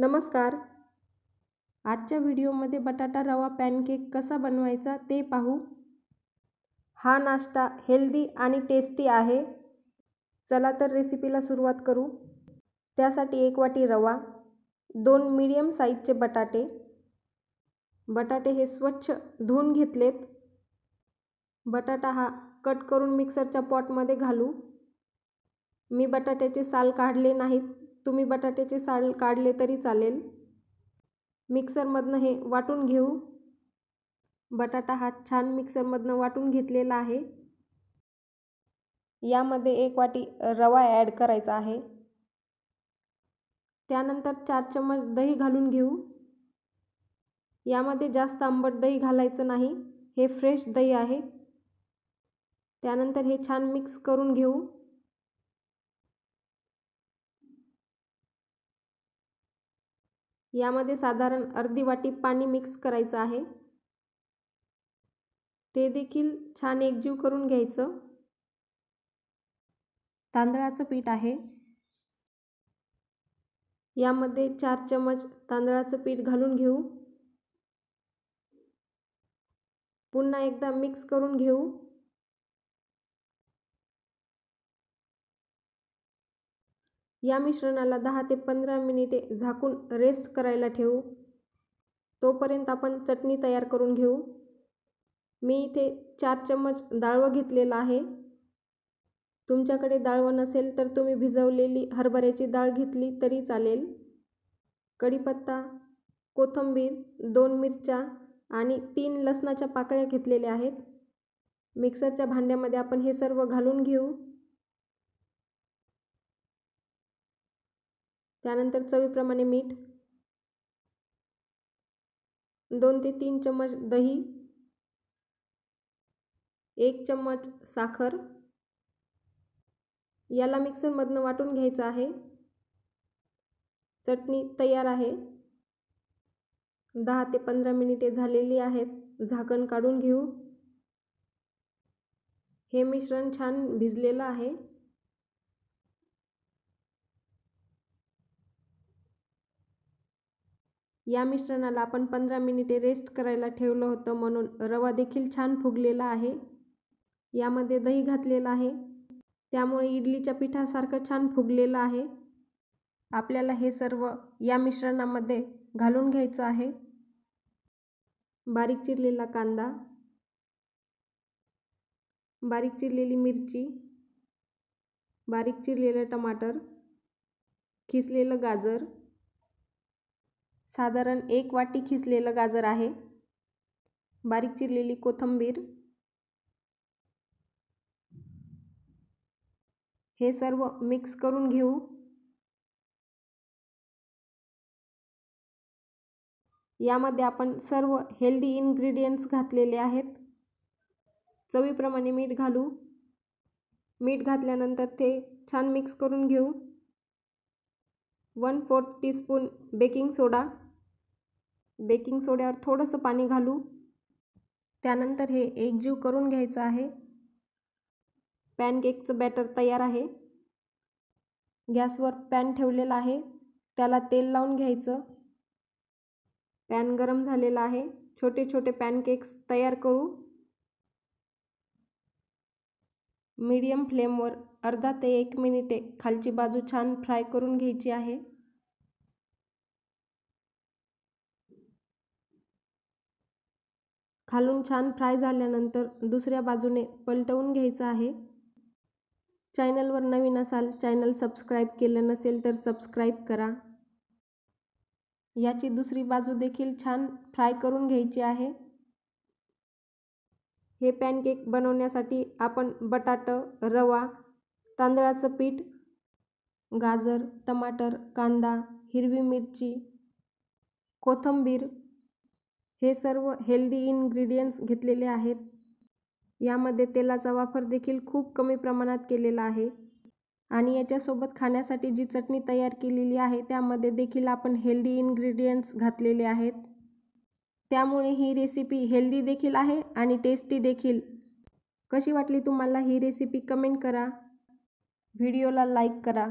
नमस्कार आजच्या व्हिडिओमध्ये बटाटा रवा पॅनकेक कसा बनवायचा ते पाहू हा नाश्ता हेल्दी आणि टेस्टी आहे चला तर रेसिपीला सुरुवात करू त्यासाठी एक वाटी रवा दोन मीडियम साईजचे बटाटे बटाटे हे स्वच्छ धुवून घेतलेत बटाटा हा कट करून मिक्सरच्या पॉटमध्ये घालू मी बटाट्याचे साल काढले नाहीत तुम्ही बटाट्याचे साल काढले तरी चालेल मिक्सरमधनं हे वाटून घेऊ बटाटा हा छान मिक्सरमधनं वाटून घेतलेला आहे यामध्ये एक वाटी रवा ॲड करायचा आहे त्यानंतर चार चम्मच दही घालून घेऊ यामध्ये जास्त आंबट दही घालायचं नाही हे फ्रेश दही आहे त्यानंतर हे छान मिक्स करून घेऊ यामध्ये साधारण अर्धी वाटी पाणी मिक्स करायचं आहे ते देखील छान एकजीव करून घ्यायचं तांदळाचं पीठ आहे यामध्ये चार चमच तांदळाचं पीठ घालून घेऊ पुन्हा एकदा मिक्स करून घेऊ या मिश्रणाला दहा ते पंधरा मिनिटे झाकून रेस्ट करायला ठेवू तोपर्यंत आपण चटणी तयार करून घेऊ मी इथे चार चम्मच डाळवं घेतलेलं आहे तुमच्याकडे डाळवं नसेल तर तुम्ही भिजवलेली हरभऱ्याची डाळ घेतली तरी चालेल कढीपत्ता कोथंबीर दोन मिरच्या आणि तीन लसणाच्या पाकळ्या घेतलेल्या आहेत मिक्सरच्या भांड्यामध्ये आपण हे सर्व घालून घेऊ त्यानंतर चवीप्रमाणे मीठ दोन ते तीन चम्मच दही एक चम्मच साखर याला मिक्सरमधनं वाटून घ्यायचं आहे चटणी तयार आहे दहा ते पंधरा मिनिटे झालेली आहेत झाकण काढून घेऊ हे मिश्रण छान भिजलेलं आहे या मिश्रणाला आपण पंधरा मिनिटे रेस्ट करायला ठेवलं होतं म्हणून रवा देखील छान फुगलेला आहे यामध्ये दही घातलेलं आहे त्यामुळे इडलीच्या पिठासारखं छान फुगलेलं आहे आपल्याला हे सर्व या मिश्रणामध्ये घालून घ्यायचं आहे बारीक चिरलेला कांदा बारीक चिरलेली मिरची बारीक चिरलेलं टमाटर खिसलेलं गाजर साधारण एक वाटी खिसलेलं गाजर आहे बारीक चिरलेली कोथंबीर हे सर्व मिक्स करून घेऊ यामध्ये आपण सर्व हेल्दी इन्ग्रेडियंट्स घातलेले आहेत चवीप्रमाणे मीठ घालू मीठ घातल्यानंतर ते छान मिक्स करून घेऊ one fourth teaspoon baking soda baking सोड्यावर थोडंसं पाणी घालू त्यानंतर हे एक एकजीव करून घ्यायचं आहे पॅनकेकचं बॅटर तयार आहे गॅसवर पॅन ठेवलेला आहे त्याला तेल लावून घ्यायचं पॅन गरम झालेला आहे छोटे छोटे पॅनकेक्स तयार करू मीडियम फ्लेमवर अर्धा ते एक मिनिटे खालची बाजू छान फ्राय करून घ्यायची आहे खालून छान फ्राय झाल्यानंतर दुसऱ्या बाजूने पलटवून घ्यायचं आहे चॅनलवर नवीन असाल चॅनल सबस्क्राईब केलं नसेल तर सबस्क्राईब करा याची दुसरी बाजू देखील छान फ्राय करून घ्यायची आहे हे पॅनकेक बनवण्यासाठी आपण बटाटं रवा तांदळाचं पीठ गाजर टमाटर कांदा हिरवी मिरची कोथंबीर हे सर्व हेल्दी इन्ग्रेडियंट्स घेतलेले आहेत यामध्ये तेलाचा वापर देखील खूप कमी प्रमाणात केलेला आहे आणि याच्यासोबत खाण्यासाठी जी चटणी तयार केलेली आहे त्यामध्ये देखील आपण हेल्दी इन्ग्रेडियंट्स घातलेले आहेत त्यामुळे ही रेसिपी हेल्दी देखील आहे आणि टेस्टी देखील कशी वाटली तुम्हाला ही रेसिपी कमेंट करा व्हिडिओला लाईक करा